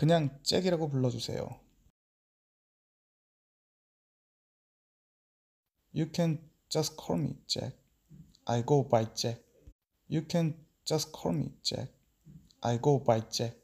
그냥 잭이라고 불러주세요. You can just call me Jack. I go by Jack. You can just call me Jack. I go by Jack.